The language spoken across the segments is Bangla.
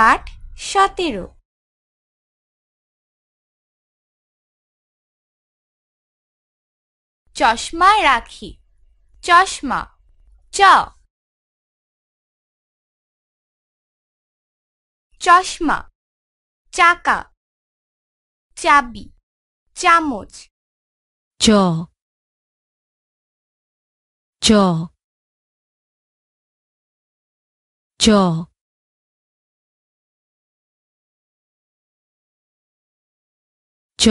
পাঠ সতেরো চশমা রাখি চশমা চ চশমা চাকা চাবি চামচ চ চ চ 저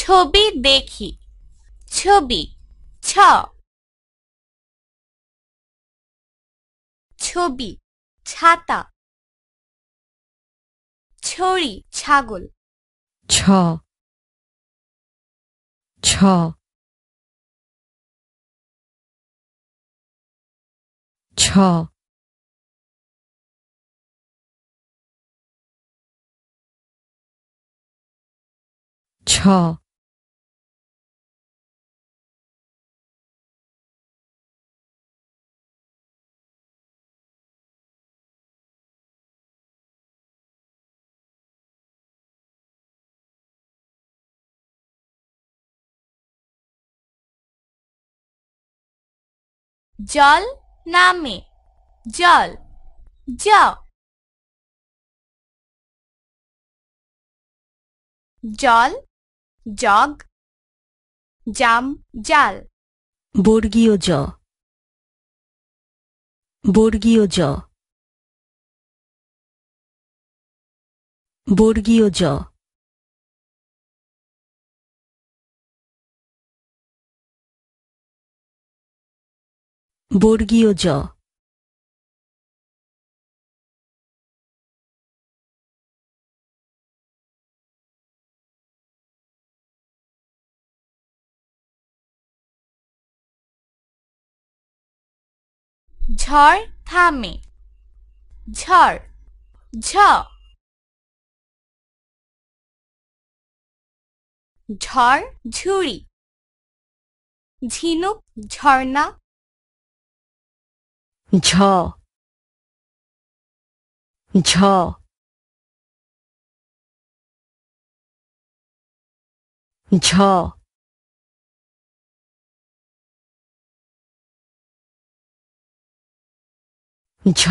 ছবি দেখি ছবি ছ ছবি ছাতা ছড়ি ছাগল ছ ছ call Chaw. जल নামে जल ज जल जग जाम जाल बर्गीय ज बर्गीय ज बर्गीय ज बर्गीय ज ঝড় থামে ঝড় ঝ ঝড় ঝুড়ি ঝিনুক ঝর্ণা ঝ ঝ ঝ ঝ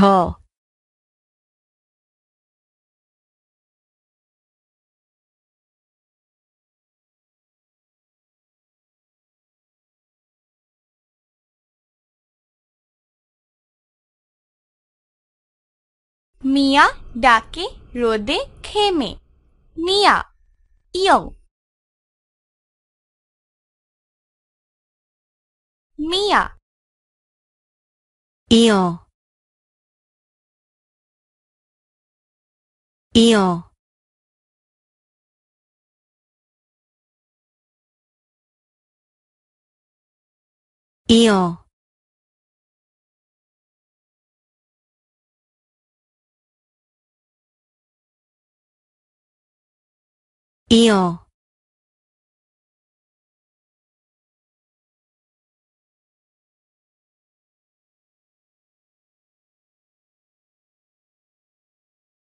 মিয়া ডাকে রোদে খেমে মিয়া ইয়ং মিয়া ইয় 利いよ。用利用